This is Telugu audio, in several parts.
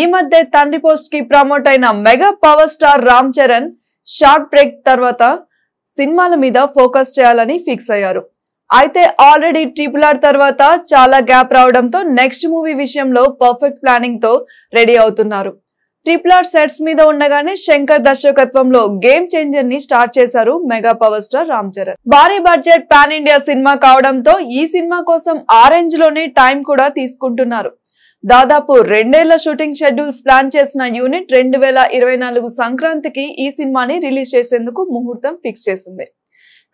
ఈ మధ్య తండ్రి పోస్ట్ కి ప్రమోట్ అయిన mega power star Ram Charan short break తర్వాత సినిమాల మీద ఫోకస్ చేయాలని ఫిక్స్ అయ్యారు అయితే ఆల్రెడీ ట్రిపుల్ ఆర్ తర్వాత చాలా గ్యాప్ రావడంతో నెక్స్ట్ మూవీ విషయంలో పర్ఫెక్ట్ ప్లానింగ్ తో రెడీ అవుతున్నారు ట్రిపుల్ ఆర్ సెట్స్ మీద ఉండగానే శంకర్ దర్శకత్వంలో గేమ్ చేంజర్ ని స్టార్ట్ చేశారు mega power star Ram Charan భారీ బడ్జెట్ పాన్ ఇండియా సినిమా కావడంతో ఈ సినిమా కోసం ఆరెంజ్ లోనే టైం కూడా తీసుకుంటున్నారు దాదాపు రెండేళ్ల షూటింగ్ షెడ్యూల్స్ ప్లాన్ చేసిన యూనిట్ రెండు వేల ఇరవై నాలుగు సంక్రాంతికి ఈ సినిమాని రిలీజ్ చేసేందుకు ముహూర్తం ఫిక్స్ చేసింది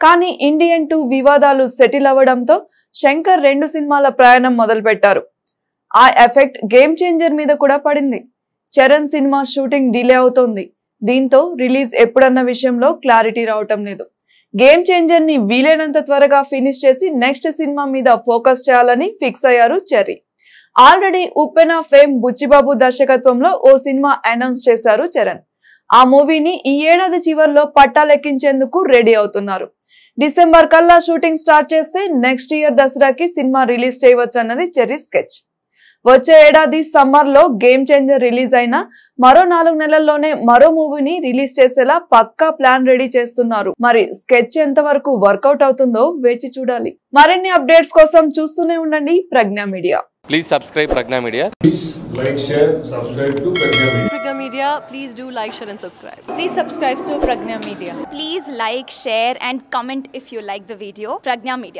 కానీ ఇండియన్ టూ వివాదాలు సెటిల్ అవ్వడంతో శంకర్ రెండు సినిమాల ప్రయాణం మొదలుపెట్టారు ఆ ఎఫెక్ట్ గేమ్ చేంజర్ మీద కూడా పడింది చరణ్ సినిమా షూటింగ్ డిలే అవుతోంది దీంతో రిలీజ్ ఎప్పుడన్న విషయంలో క్లారిటీ రావటం లేదు గేమ్ చేంజర్ ని వీలైనంత త్వరగా ఫినిష్ చేసి నెక్స్ట్ సినిమా మీద ఫోకస్ చేయాలని ఫిక్స్ అయ్యారు చెర్రీ ఆల్రెడీ ఉప్పెన ఫేమ్ బుచ్చిబాబు దర్శకత్వంలో ఓ సినిమా అనౌన్స్ చేశారు చరణ్ ఆ మూవీని ఈ ఏడాది చివరిలో పట్టాలెక్కించేందుకు రెడీ అవుతున్నారు డిసెంబర్ కల్లా షూటింగ్ స్టార్ట్ చేస్తే నెక్స్ట్ ఇయర్ దసరాకి సినిమా రిలీజ్ చేయవచ్చు అన్నది చెర్రీ స్కెచ్ వచ్చే ఏడాది సమ్మర్ లో గేమ్ చేంజర్ రిలీజ్ అయినా మరో నాలుగు నెలల్లోనే మరో మూవీని రిలీజ్ చేసేలా పక్కా ప్లాన్ రెడీ చేస్తున్నారు మరి స్కెచ్ ఎంత వరకు వర్కౌట్ అవుతుందో వేచి చూడాలి మరిన్ని అప్డేట్స్ కోసం చూస్తూనే ఉండండి Pragna media Please subscribe Pragna Media. Please like, share, subscribe to Pragna Media. Pragna Media, please do like, share and subscribe. Please subscribe to Pragna Media. Please like, share and comment if you like the video. Pragna Media.